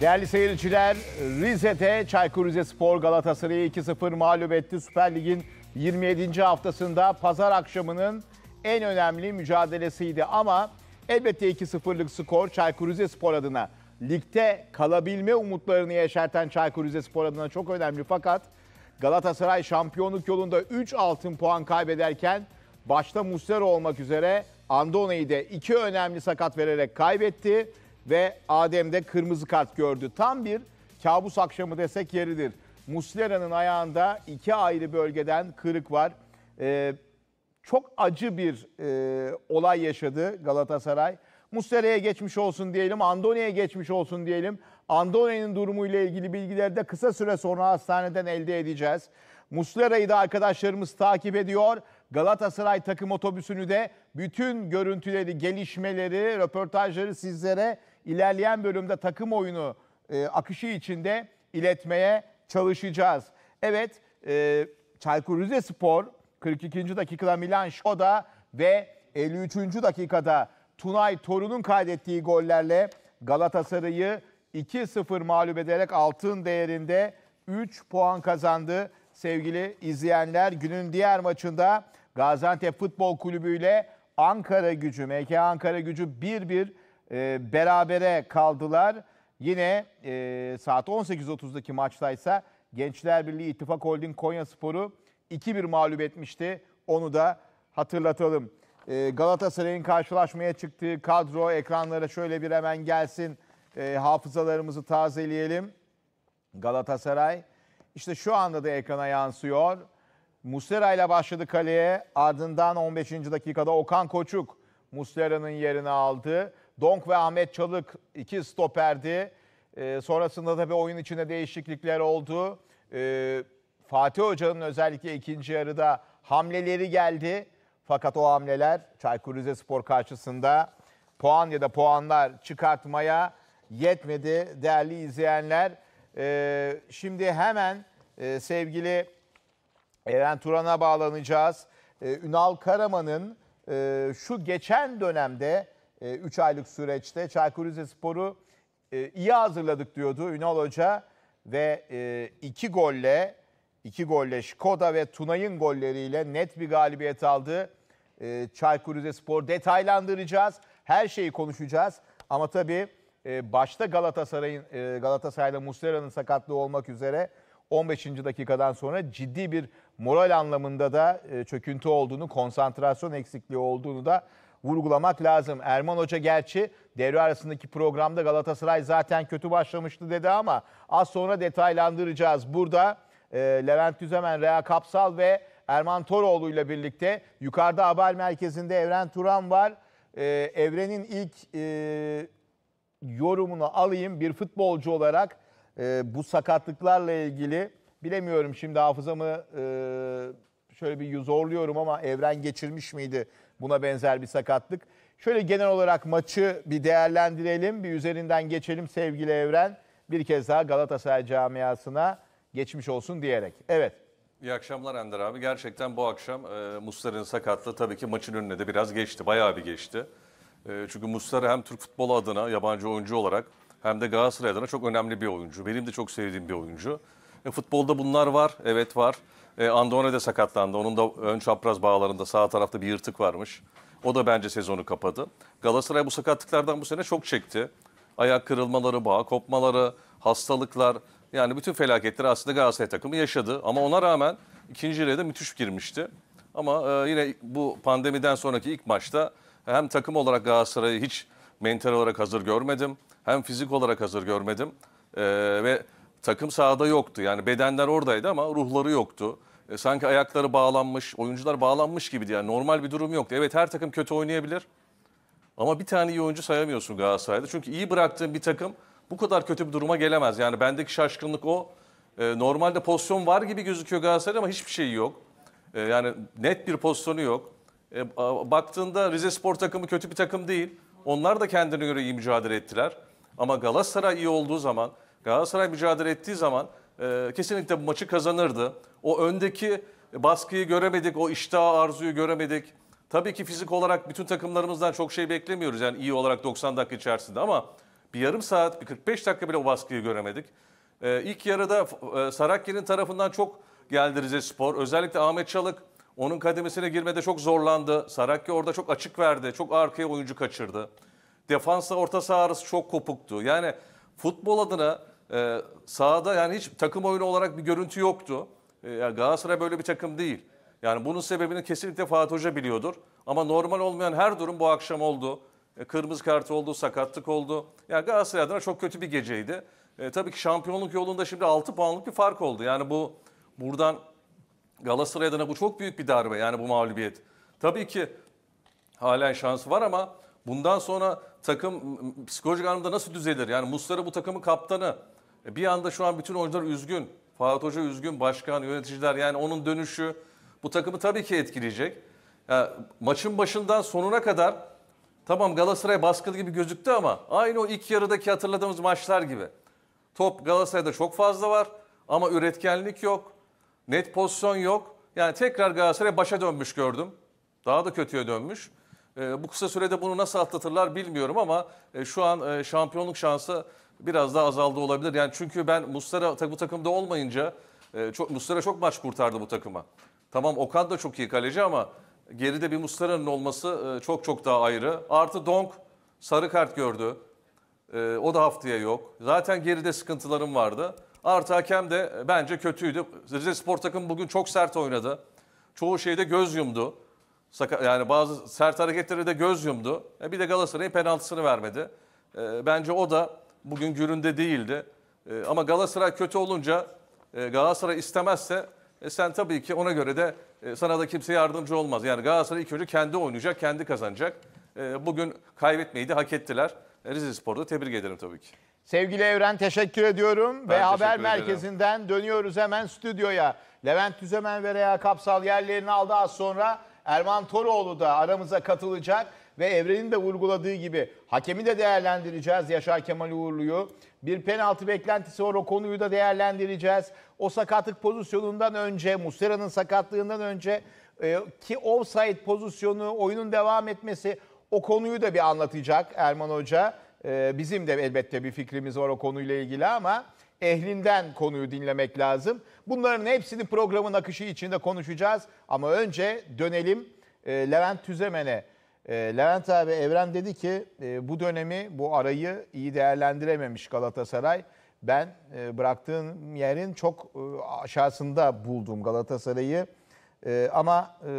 Değerli seyirciler, Rize'de Çaykur Rize Spor Galatasaray'ı 2-0 mağlup etti. Süper Lig'in 27. haftasında pazar akşamının en önemli mücadelesiydi. Ama elbette 2-0'lık skor Çaykur Rize Spor adına ligde kalabilme umutlarını yeşerten Çaykur Rize Spor adına çok önemli. Fakat Galatasaray şampiyonluk yolunda 3 altın puan kaybederken başta Muslera olmak üzere Andona'yı da iki önemli sakat vererek kaybetti ve Adem'de kırmızı kart gördü. Tam bir kabus akşamı desek yeridir. Muslera'nın ayağında iki ayrı bölgeden kırık var. Ee, çok acı bir e, olay yaşadı Galatasaray. Muslera'ya geçmiş olsun diyelim, Andone'ye geçmiş olsun diyelim. Andonya'nın durumuyla ilgili bilgileri de kısa süre sonra hastaneden elde edeceğiz. Muslera'yı da arkadaşlarımız takip ediyor. Galatasaray takım otobüsünü de bütün görüntüleri, gelişmeleri, röportajları sizlere ilerleyen bölümde takım oyunu e, akışı içinde iletmeye çalışacağız. Evet e, Çaykur Rizespor 42. dakikada Milan Şoda ve 53. dakikada Tunay Torun'un kaydettiği gollerle Galatasaray'ı 2-0 mağlup ederek altın değerinde 3 puan kazandı. Sevgili izleyenler günün diğer maçında Gaziantep Futbol Kulübü ile Ankara Gücü, MK Ankara Gücü 1-1 e, berabere kaldılar. Yine e, saat 18.30'daki maçta ise Gençler Birliği İttifak Holding Konya Sporu 2-1 mağlup etmişti. Onu da hatırlatalım. E, Galatasaray'ın karşılaşmaya çıktığı kadro ekranlara şöyle bir hemen gelsin. E, hafızalarımızı tazeleyelim. Galatasaray işte şu anda da ekrana yansıyor. Muslera ile başladı kaleye. Ardından 15. dakikada Okan Koçuk Muslera'nın yerini aldı. Donk ve Ahmet Çalık iki stoperdi. E, sonrasında tabii oyun içinde değişiklikler oldu. E, Fatih Hoca'nın özellikle ikinci yarıda hamleleri geldi. Fakat o hamleler Çaykur Rizespor karşısında puan ya da puanlar çıkartmaya yetmedi değerli izleyenler. E, şimdi hemen e, sevgili Eren Turan'a bağlanacağız. E, Ünal Karaman'ın e, şu geçen dönemde 3 e, aylık süreçte Çaykur Rizespor'u e, iyi hazırladık diyordu Ünal Hoca ve 2 e, golle 2 golle Skoda ve Tunay'ın golleriyle net bir galibiyet aldı. Çaykur Rizespor detaylandıracağız. Her şeyi konuşacağız. Ama tabii başta Galatasaray'ın Galatasaray'da Muslera'nın sakatlığı olmak üzere 15. dakikadan sonra ciddi bir moral anlamında da çöküntü olduğunu, konsantrasyon eksikliği olduğunu da vurgulamak lazım. Erman Hoca gerçi devre arasındaki programda Galatasaray zaten kötü başlamıştı dedi ama az sonra detaylandıracağız. Burada e, Levent Düzemen, Rea Kapsal ve Erman Toroğlu ile birlikte yukarıda haber merkezinde Evren Turan var. E, Evren'in ilk e, yorumunu alayım bir futbolcu olarak e, bu sakatlıklarla ilgili bilemiyorum şimdi hafızamı e, şöyle bir zorluyorum ama Evren geçirmiş miydi buna benzer bir sakatlık? Şöyle genel olarak maçı bir değerlendirelim, bir üzerinden geçelim sevgili Evren. Bir kez daha Galatasaray camiasına geçmiş olsun diyerek. Evet. İyi akşamlar Ender abi. Gerçekten bu akşam e, Muslera'nın sakatlığı tabii ki maçın önüne de biraz geçti. Bayağı bir geçti. E, çünkü Muslera hem Türk futbolu adına yabancı oyuncu olarak hem de Galatasaray adına çok önemli bir oyuncu. Benim de çok sevdiğim bir oyuncu. E, futbolda bunlar var. Evet var. E, Andone de sakatlandı. Onun da ön çapraz bağlarında sağ tarafta bir yırtık varmış. O da bence sezonu kapadı. Galatasaray bu sakatlıklardan bu sene çok çekti. Ayak kırılmaları, bağ kopmaları, hastalıklar yani bütün felaketleri aslında Galatasaray takımı yaşadı. Ama ona rağmen ikinci yarıya da müthiş girmişti. Ama e, yine bu pandemiden sonraki ilk maçta hem takım olarak Galatasaray'ı hiç mental olarak hazır görmedim. Hem fizik olarak hazır görmedim. E, ve takım sahada yoktu. Yani bedenler oradaydı ama ruhları yoktu. E, sanki ayakları bağlanmış, oyuncular bağlanmış gibiydi. Yani normal bir durum yoktu. Evet her takım kötü oynayabilir. Ama bir tane iyi oyuncu sayamıyorsun Galatasaray'da. Çünkü iyi bıraktığın bir takım bu kadar kötü bir duruma gelemez. Yani bendeki şaşkınlık o. E, normalde pozisyon var gibi gözüküyor Galatasaray'da ama hiçbir şey yok. E, yani net bir pozisyonu yok. E, baktığında Rize Spor takımı kötü bir takım değil. Onlar da kendine göre iyi mücadele ettiler. Ama Galatasaray iyi olduğu zaman Galatasaray mücadele ettiği zaman e, kesinlikle bu maçı kazanırdı. O öndeki baskıyı göremedik, o iştah arzuyu göremedik. Tabii ki fizik olarak bütün takımlarımızdan çok şey beklemiyoruz. Yani iyi olarak 90 dakika içerisinde ama bir yarım saat, bir 45 dakika bile o baskıyı göremedik. E, ilk yarıda e, Sarakye'nin tarafından çok geldi Rize Spor. Özellikle Ahmet Çalık onun kademesine girmede çok zorlandı. Sarakya orada çok açık verdi. Çok arkaya oyuncu kaçırdı. Defansa orta saha arası çok kopuktu. Yani futbol adına e, sahada yani hiç takım oyunu olarak bir görüntü yoktu. E, yani Galatasaray böyle bir takım değil. Yani bunun sebebini kesinlikle Fatih Hoca biliyordur. Ama normal olmayan her durum bu akşam oldu. E, kırmızı kart oldu, sakatlık oldu. Yani Galatasaray adına çok kötü bir geceydi. E, tabii ki şampiyonluk yolunda şimdi 6 puanlık bir fark oldu. Yani bu buradan Galatasaray adına bu çok büyük bir darbe yani bu mağlubiyet. Tabii ki halen şansı var ama bundan sonra takım psikolojik anlamda nasıl düzelir? Yani Muslera bu takımın kaptanı. E, bir anda şu an bütün oyuncular üzgün. Fuat Hoca üzgün, başkan, yöneticiler yani onun dönüşü bu takımı tabii ki etkileyecek. Yani maçın başından sonuna kadar tamam Galatasaray baskılı gibi gözüktü ama aynı o ilk yarıdaki hatırladığımız maçlar gibi. Top Galatasaray'da çok fazla var ama üretkenlik yok. Net pozisyon yok. Yani tekrar Galatasaray başa dönmüş gördüm. Daha da kötüye dönmüş. E, bu kısa sürede bunu nasıl atlatırlar bilmiyorum ama e, şu an e, şampiyonluk şansı biraz daha azaldı olabilir. Yani çünkü ben Mustara bu takımda olmayınca e, çok Mustara çok maç kurtardı bu takıma. Tamam Okan da çok iyi kaleci ama geride bir Mustara'nın olması e, çok çok daha ayrı. Artı Donk sarı kart gördü. E, o da haftaya yok. Zaten geride sıkıntılarım vardı. Artı hakem de e, bence kötüydü. Rize Spor takım bugün çok sert oynadı. Çoğu şeyde göz yumdu. Yani bazı sert hareketleri de göz yumdu. E, bir de Galatasaray'ın penaltısını vermedi. E, bence o da bugün göründe değildi. E, ama Galatasaray kötü olunca, e, Galatasaray istemezse e, sen tabii ki ona göre de e, sana da kimse yardımcı olmaz. Yani Galatasaray ilk önce kendi oynayacak, kendi kazanacak. E, bugün kaybetmeyi de hak ettiler. E, Rize Spor'da tebrik ederim tabii ki. Sevgili Evren teşekkür ediyorum ben ve teşekkür haber ederim. merkezinden dönüyoruz hemen stüdyoya. Levent Tüzemen ve Rea Kapsal yerlerini aldı az sonra. Erman Toroğlu da aramıza katılacak ve Evren'in de vurguladığı gibi hakemi de değerlendireceğiz Yaşar Kemal Uğurlu'yu. Bir penaltı beklentisi var o konuyu da değerlendireceğiz. O sakatlık pozisyonundan önce, Muslera'nın sakatlığından önce e, ki offside pozisyonu, oyunun devam etmesi o konuyu da bir anlatacak Erman Hoca. E, bizim de elbette bir fikrimiz var o konuyla ilgili ama ehlinden konuyu dinlemek lazım. Bunların hepsini programın akışı içinde konuşacağız. Ama önce dönelim e, Levent Tüzemen'e. Ee, Levent abi Evren dedi ki ee, bu dönemi, bu arayı iyi değerlendirememiş Galatasaray. Ben e, bıraktığım yerin çok e, aşağısında buldum Galatasaray'ı. Ee, ama e,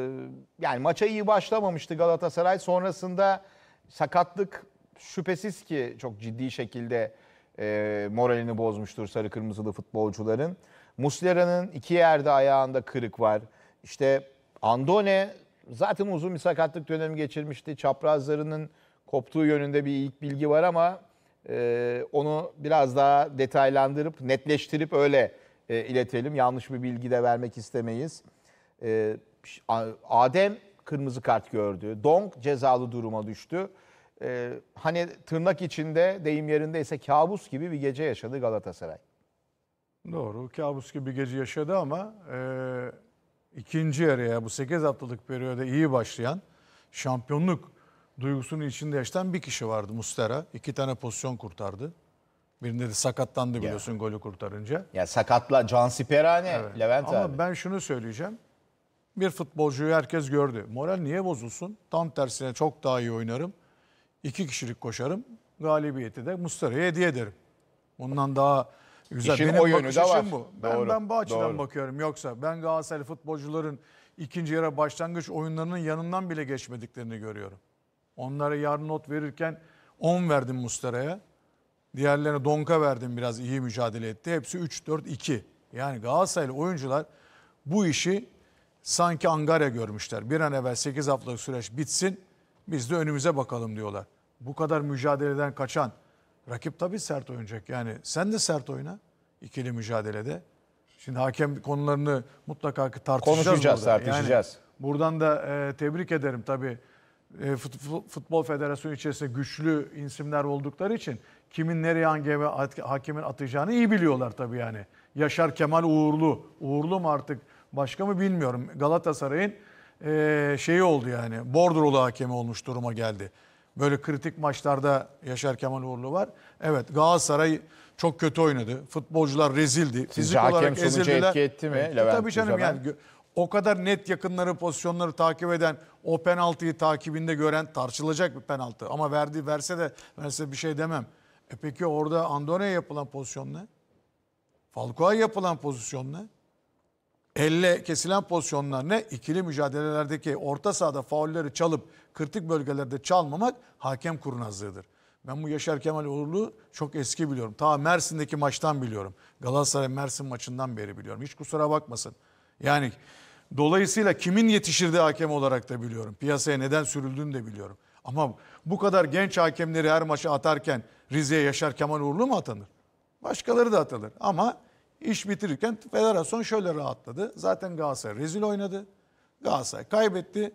yani maça iyi başlamamıştı Galatasaray. Sonrasında sakatlık şüphesiz ki çok ciddi şekilde e, moralini bozmuştur sarı kırmızılı futbolcuların. Muslera'nın iki yerde ayağında kırık var. İşte Andone zaten uzun bir sakatlık dönemi geçirmişti. Çaprazlarının koptuğu yönünde bir ilk bilgi var ama e, onu biraz daha detaylandırıp netleştirip öyle e, iletelim. Yanlış bir bilgi de vermek istemeyiz. E, Adem kırmızı kart gördü. Dong cezalı duruma düştü. E, hani tırnak içinde deyim yerindeyse kabus gibi bir gece yaşadı Galatasaray. Doğru kabus gibi bir gece yaşadı ama e, ikinci yarıya bu 8 haftalık periyoda iyi başlayan şampiyonluk duygusunun içinde yaşayan bir kişi vardı Mustera. İki tane pozisyon kurtardı. Birinde de sakatlandı biliyorsun ya. golü kurtarınca. Ya sakatla Can Siperane, evet. Levent Ama abi. Ama ben şunu söyleyeceğim. Bir futbolcuyu herkes gördü. Moral niye bozulsun? Tam tersine çok daha iyi oynarım. İki kişilik koşarım. Galibiyeti de Mustera'ya hediye ederim. Bundan daha Güzel. İşin Benim o yönü de var. Bu. Ben, doğru, ben bu açıdan doğru. bakıyorum. Yoksa ben Galatasaray futbolcuların ikinci yere başlangıç oyunlarının yanından bile geçmediklerini görüyorum. Onlara yarın not verirken 10 verdim Mustara'ya. Diğerlerine Donka verdim biraz iyi mücadele etti. Hepsi 3-4-2. Yani Galatasaraylı oyuncular bu işi sanki Angarya görmüşler. Bir an evvel 8 haftalık süreç bitsin biz de önümüze bakalım diyorlar. Bu kadar mücadeleden kaçan Rakip tabii sert oynayacak. Yani sen de sert oyna ikili mücadelede. Şimdi hakem konularını mutlaka tartışacağız. Konuşacağız, burada. tartışacağız. Yani buradan da e, tebrik ederim tabii. E, Futbol Federasyonu içerisinde güçlü isimler oldukları için kimin nereye hangi eve hakemin atacağını iyi biliyorlar tabii yani. Yaşar Kemal Uğurlu. Uğurlu mu artık başka mı bilmiyorum. Galatasaray'ın e, şeyi oldu yani. Bordrolu hakemi olmuş duruma geldi böyle kritik maçlarda Yaşar Kemal Uğurlu var. Evet Galatasaray çok kötü oynadı. Futbolcular rezildi. Sizce Fizik hakem olarak ezildiler. etki etti mi? E, e, Levent Tabii canım yani o kadar net yakınları pozisyonları takip eden o penaltıyı takibinde gören tartışılacak bir penaltı. Ama verdi verse de ben size bir şey demem. E peki orada Andone'ye yapılan pozisyon ne? Falcao'ya yapılan pozisyon ne? Elle kesilen pozisyonlar ne? İkili mücadelelerdeki orta sahada faulleri çalıp kritik bölgelerde çalmamak hakem kurnazlığıdır. Ben bu Yaşar Kemal Uğurlu çok eski biliyorum. Ta Mersin'deki maçtan biliyorum. Galatasaray Mersin maçından beri biliyorum. Hiç kusura bakmasın. Yani dolayısıyla kimin yetişirdiği hakem olarak da biliyorum. Piyasaya neden sürüldüğünü de biliyorum. Ama bu kadar genç hakemleri her maçı atarken Rize'ye Yaşar Kemal Uğurlu mu atanır? Başkaları da atanır. Ama iş bitirirken federasyon şöyle rahatladı. Zaten Galatasaray rezil oynadı. Galatasaray kaybetti.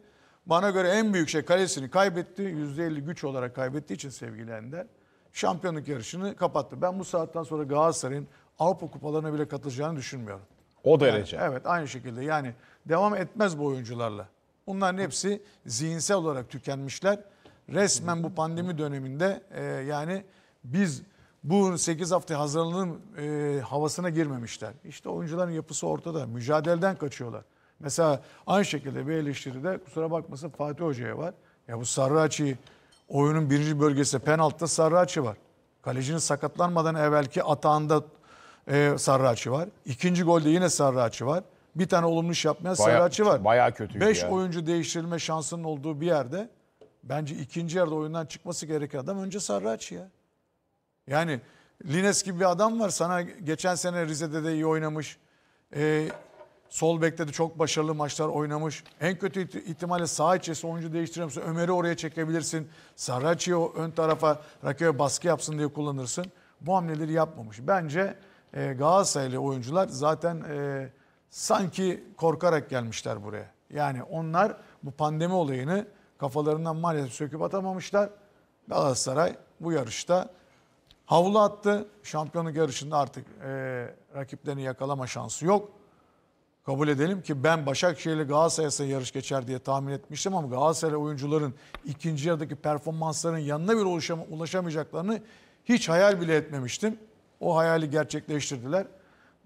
Bana göre en büyük şey kalesini kaybetti. %50 güç olarak kaybettiği için sevgili Ender. Şampiyonluk yarışını kapattı. Ben bu saatten sonra Galatasaray'ın Avrupa kupalarına bile katılacağını düşünmüyorum. O derece. Yani, evet aynı şekilde yani devam etmez bu oyuncularla. Bunların hepsi zihinsel olarak tükenmişler. Resmen bu pandemi döneminde e, yani biz bu 8 hafta hazırlanım e, havasına girmemişler. İşte oyuncuların yapısı ortada. Mücadeleden kaçıyorlar. Mesela aynı şekilde bir eleştiride kusura bakmasın Fatih Hoca'ya var. Ya bu Sarraçi oyunun birinci bölgesi penaltıda Sarraçi var. Kalecinin sakatlanmadan evvelki atağında e, Sarraçi var. İkinci golde yine Sarraçi var. Bir tane olumlu iş yapmayan Sarraçi var. Bayağı kötü. Beş yani. oyuncu değiştirilme şansının olduğu bir yerde bence ikinci yarıda oyundan çıkması gereken adam önce Sarraçi ya. Yani Lines gibi bir adam var sana geçen sene Rize'de de iyi oynamış. Ee, sol bekte de çok başarılı maçlar oynamış. En kötü ihtimalle sağ içesi oyuncu değiştiriyorsun. Ömer'i oraya çekebilirsin. Sarraçi'yi ön tarafa rakibe baskı yapsın diye kullanırsın. Bu hamleleri yapmamış. Bence e, Galatasaraylı oyuncular zaten e, sanki korkarak gelmişler buraya. Yani onlar bu pandemi olayını kafalarından maalesef söküp atamamışlar. Galatasaray bu yarışta Havlu attı. Şampiyonluk yarışında artık e, rakiplerini yakalama şansı yok. Kabul edelim ki ben Başakşehir'le Galatasaray'a yarış geçer diye tahmin etmiştim ama Galatasaray oyuncuların ikinci yarıdaki performansların yanına bir ulaşam ulaşamayacaklarını hiç hayal bile etmemiştim. O hayali gerçekleştirdiler.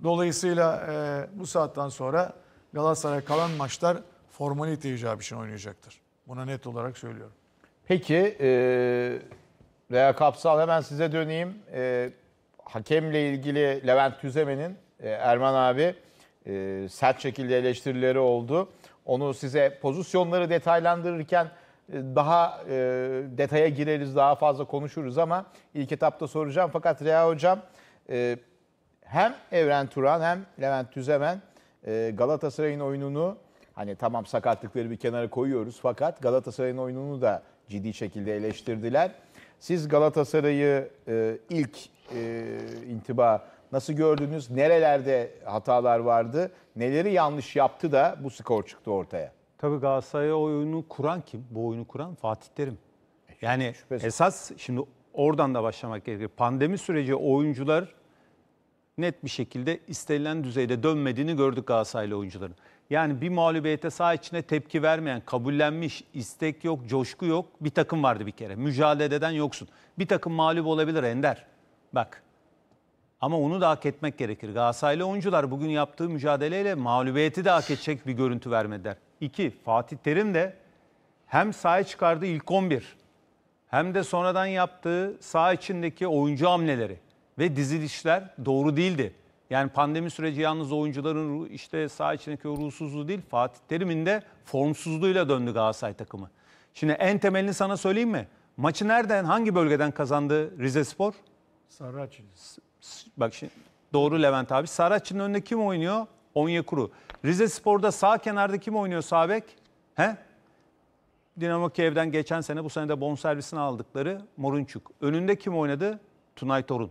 Dolayısıyla e, bu saatten sonra Galatasaray kalan maçlar formalite icabı için oynayacaktır. Buna net olarak söylüyorum. Peki, e, Rea Kapsal hemen size döneyim. E, hakemle ilgili Levent Tüzemen'in e, Erman abi e, sert şekilde eleştirileri oldu. Onu size pozisyonları detaylandırırken e, daha e, detaya gireriz, daha fazla konuşuruz ama ilk etapta soracağım. Fakat Rea Hocam e, hem Evren Turan hem Levent Tüzemen e, Galatasaray'ın oyununu hani tamam sakatlıkları bir kenara koyuyoruz fakat Galatasaray'ın oyununu da ciddi şekilde eleştirdiler. Siz Galatasaray'ı e, ilk e, intiba nasıl gördünüz? Nerelerde hatalar vardı? Neleri yanlış yaptı da bu skor çıktı ortaya? Tabii Galatasaray'a oyunu kuran kim? Bu oyunu kuran Fatih Terim. E, yani Şüphesiz. esas şimdi oradan da başlamak gerekir. Pandemi süreci oyuncular net bir şekilde istenilen düzeyde dönmediğini gördük Galatasaraylı oyuncuların. Yani bir mağlubiyete sağ içine tepki vermeyen, kabullenmiş, istek yok, coşku yok bir takım vardı bir kere. Mücadeleden yoksun. Bir takım mağlup olabilir Ender. Bak. Ama onu da hak etmek gerekir. Galatasaraylı oyuncular bugün yaptığı mücadeleyle mağlubiyeti de hak edecek bir görüntü vermediler. İki, Fatih Terim de hem sahaya çıkardığı ilk 11 hem de sonradan yaptığı saha içindeki oyuncu hamleleri ve dizilişler doğru değildi. Yani pandemi süreci yalnız oyuncuların işte sağ içindeki o ruhsuzluğu değil Fatih Terim'in de formsuzluğuyla döndü Galatasaray takımı. Şimdi en temelini sana söyleyeyim mi? Maçı nereden, hangi bölgeden kazandı Rize Spor? Sarraçin. Bak şimdi doğru Levent abi. Sarraçin'in önünde kim oynuyor? Onyekuru. Rize Spor'da sağ kenarda kim oynuyor Sabek. bek? He? Dinamo Kiev'den geçen sene bu sene de bonservisini aldıkları Morunçuk. Önünde kim oynadı? Tunay Torun.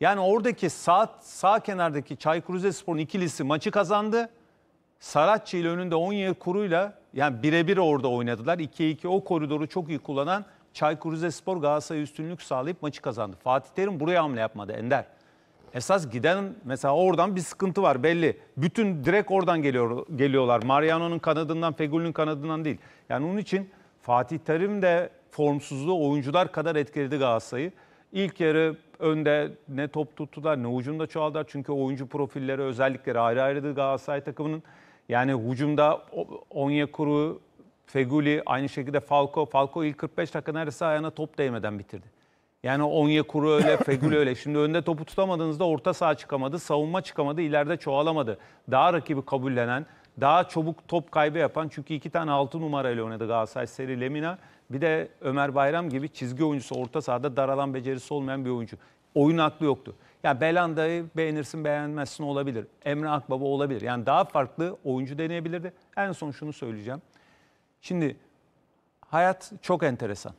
Yani oradaki sağ, sağ kenardaki Çaykur Rizespor'un ikilisi maçı kazandı. Saratçı ile önünde 10 yer kuruyla yani birebir orada oynadılar. 2-2 o koridoru çok iyi kullanan Çaykur Rizespor Galatasaray üstünlük sağlayıp maçı kazandı. Fatih Terim buraya hamle yapmadı Ender. Esas giden mesela oradan bir sıkıntı var belli. Bütün direkt oradan geliyor geliyorlar. Mariano'nun kanadından, Fegül'ün kanadından değil. Yani onun için Fatih Terim de formsuzluğu oyuncular kadar etkiledi Galatasaray'ı. İlk yarı önde ne top tuttular ne hücumda çoğaldılar. Çünkü oyuncu profilleri özellikleri ayrı ayrıydı Galatasaray takımının. Yani hücumda Onyekuru, Feguli aynı şekilde Falco. Falco ilk 45 dakika neredeyse ayağına top değmeden bitirdi. Yani Onyekuru öyle, Feguli öyle. Şimdi önde topu tutamadığınızda orta saha çıkamadı, savunma çıkamadı, ileride çoğalamadı. Daha rakibi kabullenen, daha çabuk top kaybı yapan çünkü iki tane altı numarayla oynadı Galatasaray seri Lemina. Bir de Ömer Bayram gibi çizgi oyuncusu orta sahada daralan becerisi olmayan bir oyuncu. Oyun aklı yoktu. Ya yani Belanda'yı beğenirsin beğenmezsin olabilir. Emre Akbaba olabilir. Yani daha farklı oyuncu deneyebilirdi. En son şunu söyleyeceğim. Şimdi hayat çok enteresan.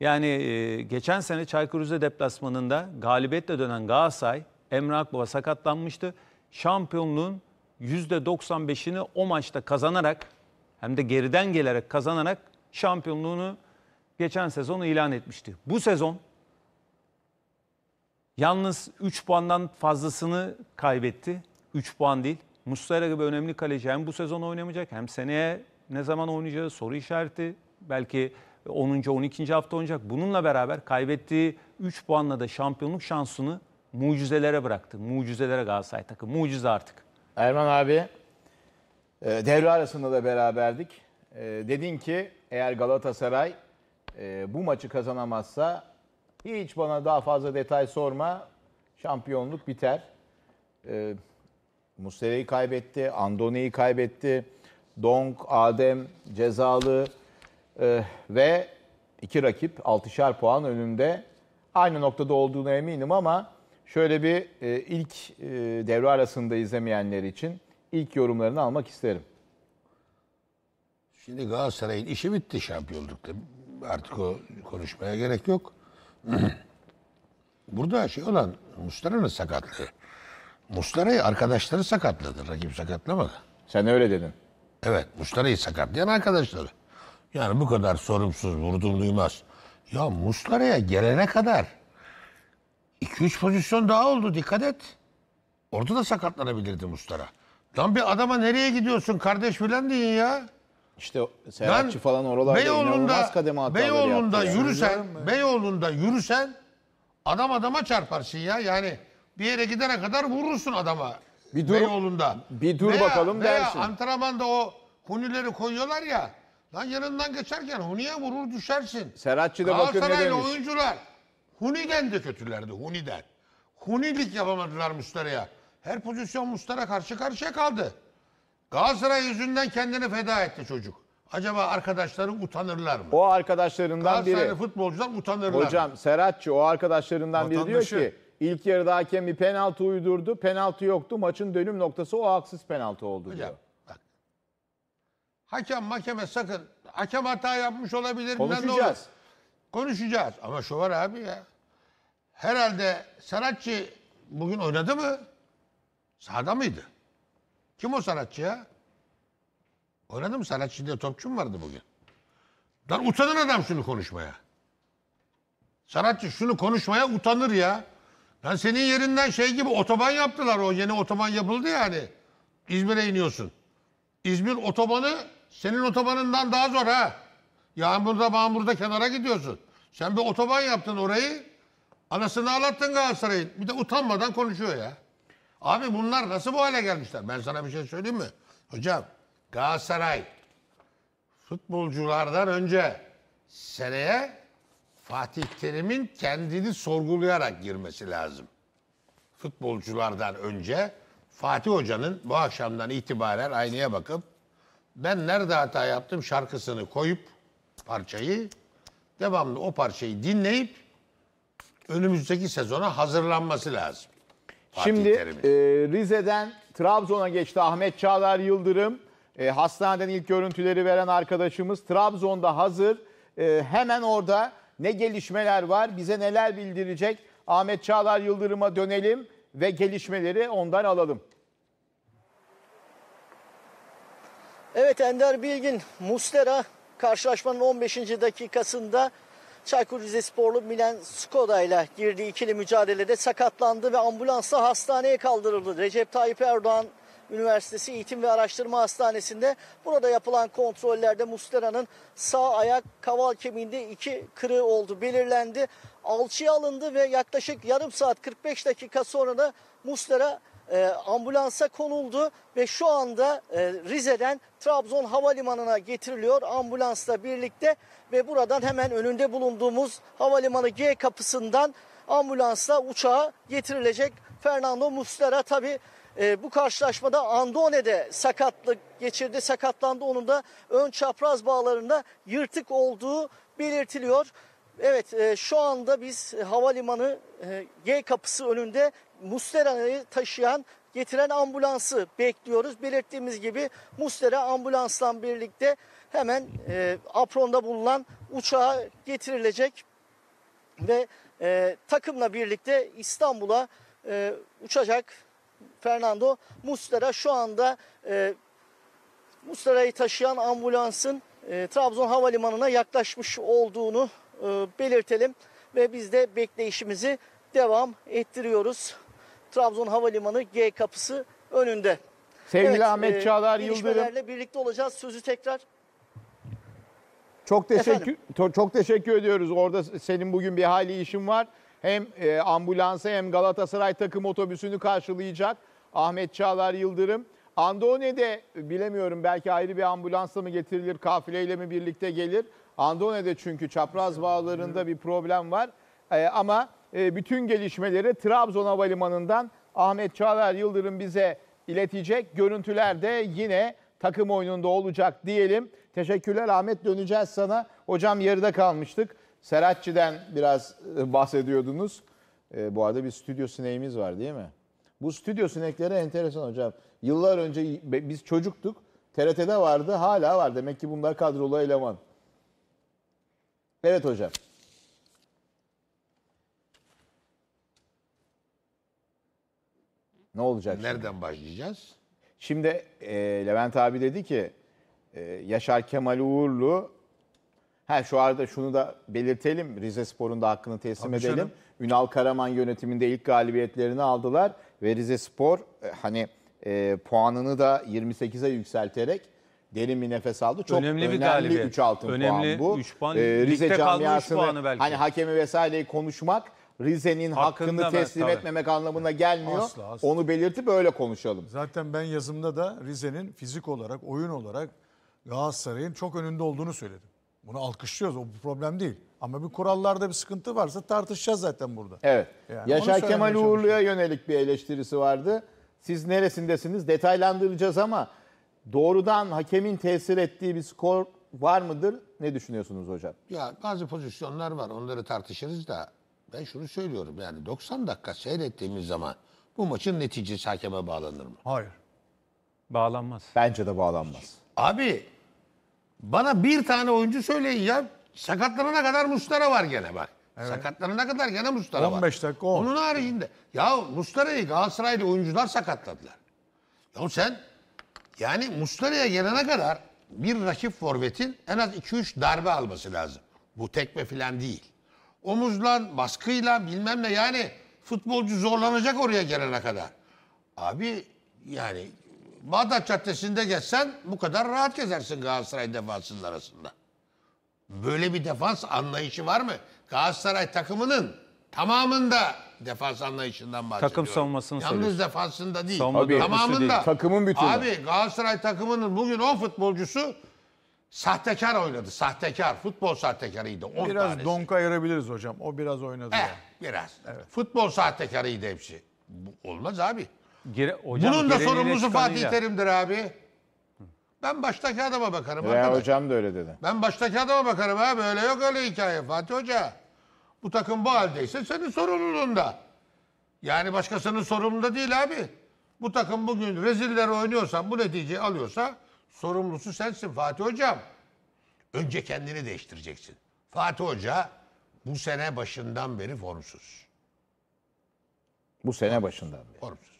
Yani e, geçen sene Çaykur Rize deplasmanında galibiyetle dönen Galatasaray Emre Akbaba sakatlanmıştı. Şampiyonluğun %95'ini o maçta kazanarak hem de geriden gelerek kazanarak şampiyonluğunu geçen sezon ilan etmişti. Bu sezon yalnız 3 puandan fazlasını kaybetti. 3 puan değil. Muslera gibi önemli kaleci hem bu sezon oynamayacak hem seneye ne zaman oynayacağı soru işareti. Belki 10. 12. hafta oynayacak. Bununla beraber kaybettiği 3 puanla da şampiyonluk şansını mucizelere bıraktı. Mucizelere Galatasaray takım. Mucize artık. Erman abi e, devre arasında da beraberdik. E, dedin ki eğer Galatasaray e, bu maçı kazanamazsa hiç bana daha fazla detay sorma şampiyonluk biter. Muslera'yı kaybetti, Andone'yi kaybetti, Donk, Adem, Cezalı ve iki rakip 6'şar puan önünde. Aynı noktada olduğunu eminim ama Şöyle bir e, ilk e, devre arasında izlemeyenler için ilk yorumlarını almak isterim. Şimdi Galatasaray'ın işi bitti şampiyonlukta. Artık o konuşmaya gerek yok. Burada şey olan Mustara'nın sakatlığı. Mustara'yı arkadaşları sakatladı. Rakip sakatlamadı. Sen öyle dedin. Evet. Mustara'yı sakatlayan arkadaşları. Yani bu kadar sorumsuz, vurdum duymaz. Ya Mustara'ya gelene kadar 2-3 pozisyon daha oldu dikkat et. Orada da sakatlanabilirdi Mustara. Lan bir adama nereye gidiyorsun kardeş filan deyin ya. İşte Serhatçı falan oralarda Beyoğlu'nda, kademe hataları Beyoğlu'nda yaptı. yürüsen, Beyoğlu'nda yürüsen adam adama çarparsın ya. Yani bir yere gidene kadar vurursun adama. Bir dur, Beyoğlu'nda. Bir dur veya, bakalım veya dersin. antrenmanda o hunileri koyuyorlar ya. Lan yanından geçerken huniye vurur düşersin. Serhatçı da bakın ne demiş. oyuncular Huni'den de kötülerdi. Huni'den. Hunilik yapamadılar Mustara'ya. Her pozisyon Mustara karşı karşıya kaldı. Galatasaray yüzünden kendini feda etti çocuk. Acaba arkadaşları utanırlar mı? O arkadaşlarından biri. Galatasaraylı futbolcular utanırlar Hocam Serhatçı o arkadaşlarından biri diyor ki ilk yarıda hakem bir penaltı uydurdu. Penaltı yoktu. Maçın dönüm noktası o haksız penaltı oldu diyor. Hocam bak. Hakem mahkeme sakın. Hakem hata yapmış olabilir. bilmem ne olur. Konuşacağız ama şu var abi ya. Herhalde sanatçı bugün oynadı mı? Sahada mıydı? Kim o sanatçı ya? Oynadı mı sanatçı diye topçu mu vardı bugün? Lan utanır adam şunu konuşmaya. Sanatçı şunu konuşmaya utanır ya. Lan senin yerinden şey gibi otoban yaptılar o yeni otoban yapıldı yani. İzmir'e iniyorsun. İzmir otobanı senin otobanından daha zor ha. Yağmurda mağmurda kenara gidiyorsun. Sen bir otoban yaptın orayı. Anasını ağlattın Galatasaray'ın. Bir de utanmadan konuşuyor ya. Abi bunlar nasıl bu hale gelmişler? Ben sana bir şey söyleyeyim mi? Hocam Galatasaray futbolculardan önce seneye Fatih Terim'in kendini sorgulayarak girmesi lazım. Futbolculardan önce Fatih Hoca'nın bu akşamdan itibaren aynaya bakıp ben nerede hata yaptım şarkısını koyup parçayı devamlı o parçayı dinleyip önümüzdeki sezona hazırlanması lazım. Şimdi e, Rize'den Trabzon'a geçti Ahmet Çağlar Yıldırım. E, hastaneden ilk görüntüleri veren arkadaşımız Trabzon'da hazır. E, hemen orada ne gelişmeler var, bize neler bildirecek? Ahmet Çağlar Yıldırım'a dönelim ve gelişmeleri ondan alalım. Evet Ender Bilgin, Muslera karşılaşmanın 15. dakikasında Çaykur Rizesporlu Milan Skoda ile girdiği ikili mücadelede sakatlandı ve ambulansla hastaneye kaldırıldı. Recep Tayyip Erdoğan Üniversitesi Eğitim ve Araştırma Hastanesi'nde burada yapılan kontrollerde Mustera'nın sağ ayak kaval kemiğinde iki kırığı oldu belirlendi. Alçıya alındı ve yaklaşık yarım saat 45 dakika sonra da Mustera e, ambulansa konuldu ve şu anda e, Rize'den Trabzon Havalimanı'na getiriliyor ambulansla birlikte ve buradan hemen önünde bulunduğumuz havalimanı G kapısından ambulansla uçağa getirilecek Fernando Muslera tabi e, bu karşılaşmada Andone'de sakatlık geçirdi. Sakatlandı onun da ön çapraz bağlarında yırtık olduğu belirtiliyor. Evet e, şu anda biz havalimanı e, G kapısı önünde Mustera'yı taşıyan getiren ambulansı bekliyoruz. Belirttiğimiz gibi Mustera ambulansla birlikte hemen e, apronda bulunan uçağa getirilecek ve e, takımla birlikte İstanbul'a e, uçacak Fernando Mustera şu anda e, Mustera'yı taşıyan ambulansın e, Trabzon Havalimanı'na yaklaşmış olduğunu e, belirtelim ve biz de bekleyişimizi devam ettiriyoruz. Trabzon Havalimanı G kapısı önünde. Sevgili evet, Ahmet e, Çağlar e, Yıldırım. birlikte olacağız. Sözü tekrar çok teşekkür çok teşekkür ediyoruz. Orada senin bugün bir hali işin var. Hem e, ambulansa hem Galatasaray takım otobüsünü karşılayacak Ahmet Çağlar Yıldırım. Andone'de bilemiyorum belki ayrı bir ambulansla mı getirilir, kafileyle mi birlikte gelir. Andone'de çünkü çapraz bağlarında bir problem var. E, ama e, bütün gelişmeleri Trabzon Havalimanı'ndan Ahmet Çağlar Yıldırım bize iletecek. Görüntüler de yine takım oyununda olacak diyelim. Teşekkürler Ahmet döneceğiz sana. Hocam yarıda kalmıştık. Serhatçı'dan biraz e, bahsediyordunuz. E, bu arada bir stüdyo sineğimiz var değil mi? Bu stüdyo sinekleri enteresan hocam. Yıllar önce biz çocuktuk. TRT'de vardı hala var. Demek ki bunlar kadrolu eleman. Evet hocam. Ne olacak Nereden şimdi? başlayacağız? Şimdi e, Levent abi dedi ki e, Yaşar Kemal Uğurlu ha şu arada şunu da belirtelim Rize Spor'un da hakkını teslim Tabii edelim. canım. Ünal Karaman yönetiminde ilk galibiyetlerini aldılar ve Rize Spor e, hani e, puanını da 28'e yükselterek derin bir nefes aldı. Çok önemli, bir galibiyet. 3 altın Önemli puan bu. üç puan. E, Ligde kaldı camiasını, puanı belki. Hani hakemi vesaireyi konuşmak Rize'nin hakkını, hakkını teslim ben, etmemek anlamına gelmiyor. Asla, asla. Onu belirtip öyle konuşalım. Zaten ben yazımda da Rize'nin fizik olarak, oyun olarak Galatasaray'ın çok önünde olduğunu söyledim. Bunu alkışlıyoruz. O bir problem değil. Ama bir kurallarda bir sıkıntı varsa tartışacağız zaten burada. Evet. Yani Yaşar Kemal Uğurlu'ya yönelik bir eleştirisi vardı. Siz neresindesiniz? Detaylandıracağız ama doğrudan hakemin tesir ettiği bir skor var mıdır? Ne düşünüyorsunuz hocam? Ya bazı pozisyonlar var. Onları tartışırız da ben şunu söylüyorum yani 90 dakika seyrettiğimiz zaman bu maçın neticesi hakeme bağlanır mı? Hayır. Bağlanmaz. Bence de bağlanmaz. Abi bana bir tane oyuncu söyleyin ya. Sakatlanana kadar Mustara var gene bak. Evet. Sakatlanana kadar gene Mustara 15 var. 15 dakika 10. Onun haricinde. Ya Mustara'yı Galatasaraylı oyuncular sakatladılar. Ya sen yani Mustara'ya gelene kadar bir rakip forvetin en az 2-3 darbe alması lazım. Bu tekme falan değil omuzlan, baskıyla bilmem ne yani futbolcu zorlanacak oraya gelene kadar. Abi yani Bağdat Caddesi'nde geçsen bu kadar rahat gezersin Galatasaray defansının arasında. Böyle bir defans anlayışı var mı? Galatasaray takımının tamamında defans anlayışından bahsediyorum. Takım savunmasını Yalnız söylüyorsun. defansında değil. Abi, tamamında. Değil. Takımın bütünü. Abi Galatasaray takımının bugün 10 futbolcusu Sahtekar oynadı. Sahtekar. Futbol sahtekarıydı. biraz tanesi. donka ayırabiliriz hocam. O biraz oynadı. Eh, yani. Biraz. Evet. Futbol sahtekarıydı hepsi. Bu- Olmaz abi. Gire, hocam, Bunun da gireneyle sorumlusu Fatih Terim'dir abi. Ben baştaki adama bakarım. Veya hocam da öyle dedi. Ben baştaki adama bakarım abi. Öyle yok öyle hikaye Fatih Hoca. Bu takım bu haldeyse senin sorumluluğunda. Yani başkasının sorumluluğunda değil abi. Bu takım bugün rezilleri oynuyorsa, bu neticeyi alıyorsa sorumlusu sensin Fatih Hocam. Önce kendini değiştireceksin. Fatih Hoca bu sene başından beri formsuz. Bu sene başından beri. Formsuz.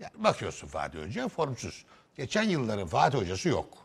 Yani bakıyorsun Fatih Hoca formsuz. Geçen yılların Fatih Hocası yok.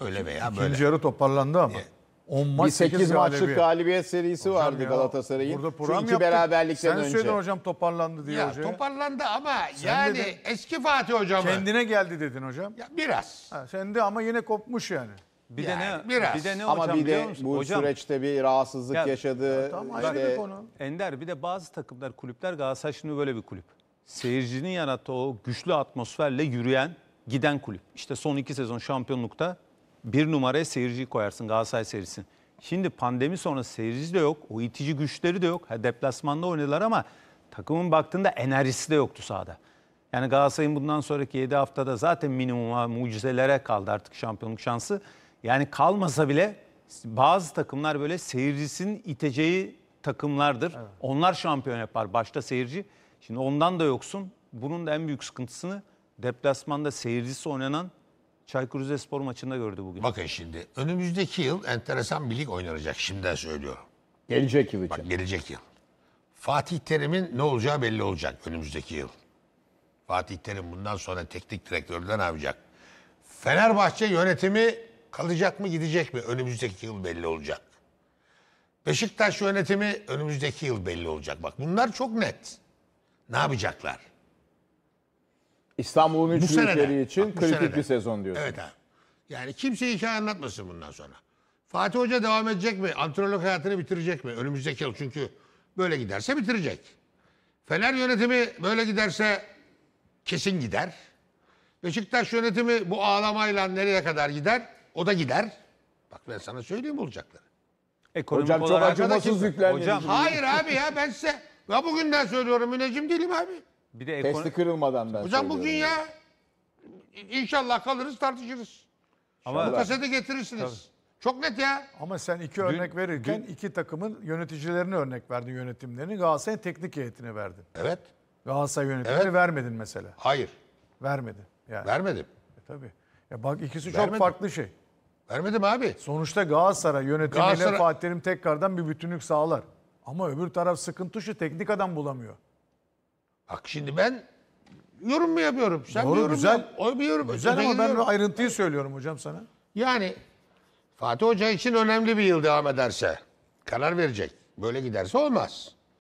Öyle veya İkinci böyle. İkinci yarı toparlandı ama. E, 10 maç, bir 8, 8 maçlık galibiyet, serisi hocam vardı Galatasaray'ın. Burada program Şu iki beraberlikten önce. Sen söyledin hocam toparlandı diye ya, hocaya. Toparlandı ama sen yani dedin, eski Fatih Hocam. Kendine geldi dedin hocam. Ya biraz. Ha, sen de ama yine kopmuş yani. Bir yani, de ne biraz. bir de ne ama bir de bu hocam, süreçte bir rahatsızlık ya, yaşadı. Ya, tamam işte, bir konu. Ender bir de bazı takımlar kulüpler Galatasaray şimdi böyle bir kulüp. Seyircinin yarattığı o güçlü atmosferle yürüyen, giden kulüp. İşte son iki sezon şampiyonlukta bir numaraya seyirciyi koyarsın Galatasaray serisini. Şimdi pandemi sonrası seyirci de yok. O itici güçleri de yok. Ha, deplasmanda oynadılar ama takımın baktığında enerjisi de yoktu sahada. Yani Galatasaray'ın bundan sonraki 7 haftada zaten minimuma mucizelere kaldı artık şampiyonluk şansı. Yani kalmasa bile bazı takımlar böyle seyircisinin iteceği takımlardır. Evet. Onlar şampiyon yapar. Başta seyirci. Şimdi ondan da yoksun. Bunun da en büyük sıkıntısını deplasmanda seyircisi oynanan Çaykur Rizespor maçında gördü bugün. Bakın şimdi önümüzdeki yıl enteresan bir lig oynanacak şimdiden söylüyorum. Gelecek yıl için. Bak gelecek yıl. Fatih Terim'in ne olacağı belli olacak önümüzdeki yıl. Fatih Terim bundan sonra teknik direktörden ne yapacak? Fenerbahçe yönetimi kalacak mı gidecek mi önümüzdeki yıl belli olacak. Beşiktaş yönetimi önümüzdeki yıl belli olacak. Bak bunlar çok net. Ne yapacaklar? İstanbul'un üç bu büyükleri için bu kritik senede. bir sezon diyorsun. Evet abi. Yani kimse hikaye anlatmasın bundan sonra. Fatih Hoca devam edecek mi? Antrenörlük hayatını bitirecek mi? Önümüzdeki yıl çünkü böyle giderse bitirecek. Fener yönetimi böyle giderse kesin gider. Beşiktaş yönetimi bu ağlamayla nereye kadar gider? O da gider. Bak ben sana söyleyeyim olacakları. Ekonomik Hocam çok acımasız yüklenmiş. hayır abi ya ben size ya bugünden söylüyorum müneccim değilim abi. Bir de ekonomi... Testi kırılmadan ben Hocam bugün ya inşallah kalırız tartışırız. Ama bu kaseti getirirsiniz. Tabii. Çok net ya. Ama sen iki dün, örnek verirken dün, iki takımın yöneticilerini örnek verdin yönetimlerini. Galatasaray'ın teknik heyetini verdin. Evet. Galatasaray yönetimini evet. vermedin mesela. Hayır. Vermedi. Yani. Vermedim. E, tabii. Ya bak ikisi Vermedim. çok farklı şey. Vermedim abi. Sonuçta Galatasaray yönetimiyle Galatasaray... Fatih Terim tekrardan bir bütünlük sağlar. Ama öbür taraf sıkıntı şu teknik adam bulamıyor. Bak şimdi ben yorum mu yapıyorum? Sen Doğru, bir yorum güzel. Yap, o bir yorum. Güzel ama ben o ayrıntıyı söylüyorum hocam sana. Yani Fatih Hoca için önemli bir yıl devam ederse karar verecek. Böyle giderse olmaz.